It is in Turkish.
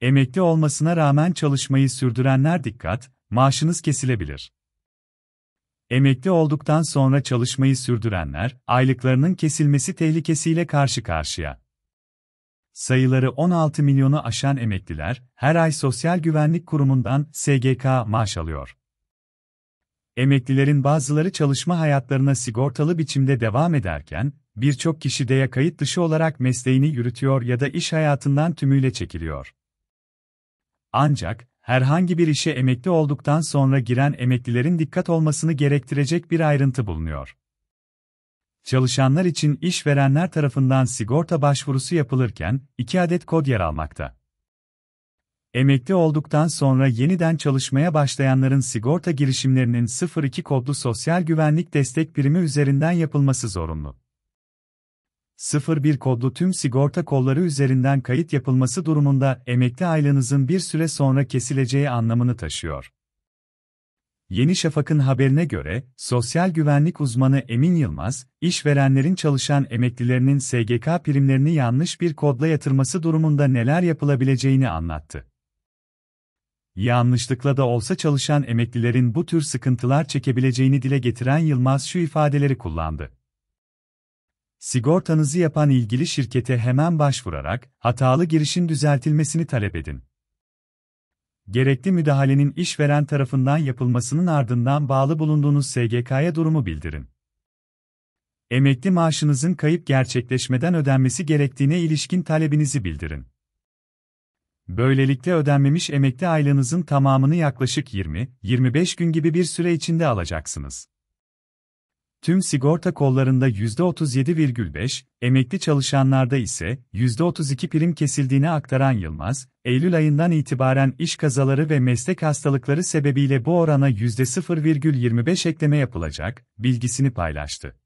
Emekli olmasına rağmen çalışmayı sürdürenler dikkat, maaşınız kesilebilir. Emekli olduktan sonra çalışmayı sürdürenler, aylıklarının kesilmesi tehlikesiyle karşı karşıya. Sayıları 16 milyonu aşan emekliler, her ay Sosyal Güvenlik Kurumu'ndan SGK maaş alıyor. Emeklilerin bazıları çalışma hayatlarına sigortalı biçimde devam ederken, birçok kişi de kayıt dışı olarak mesleğini yürütüyor ya da iş hayatından tümüyle çekiliyor. Ancak, herhangi bir işe emekli olduktan sonra giren emeklilerin dikkat olmasını gerektirecek bir ayrıntı bulunuyor. Çalışanlar için işverenler tarafından sigorta başvurusu yapılırken, iki adet kod yer almakta. Emekli olduktan sonra yeniden çalışmaya başlayanların sigorta girişimlerinin 02 kodlu sosyal güvenlik destek birimi üzerinden yapılması zorunlu. 01 kodlu tüm sigorta kolları üzerinden kayıt yapılması durumunda emekli aylığınızın bir süre sonra kesileceği anlamını taşıyor. Yeni Şafak'ın haberine göre, sosyal güvenlik uzmanı Emin Yılmaz, işverenlerin çalışan emeklilerinin SGK primlerini yanlış bir kodla yatırması durumunda neler yapılabileceğini anlattı. Yanlışlıkla da olsa çalışan emeklilerin bu tür sıkıntılar çekebileceğini dile getiren Yılmaz şu ifadeleri kullandı. Sigortanızı yapan ilgili şirkete hemen başvurarak hatalı girişin düzeltilmesini talep edin. Gerekli müdahalenin işveren tarafından yapılmasının ardından bağlı bulunduğunuz SGK'ya durumu bildirin. Emekli maaşınızın kayıp gerçekleşmeden ödenmesi gerektiğine ilişkin talebinizi bildirin. Böylelikle ödenmemiş emekli aylığınızın tamamını yaklaşık 20-25 gün gibi bir süre içinde alacaksınız. Tüm sigorta kollarında %37,5, emekli çalışanlarda ise %32 prim kesildiğini aktaran Yılmaz, Eylül ayından itibaren iş kazaları ve meslek hastalıkları sebebiyle bu orana %0,25 ekleme yapılacak, bilgisini paylaştı.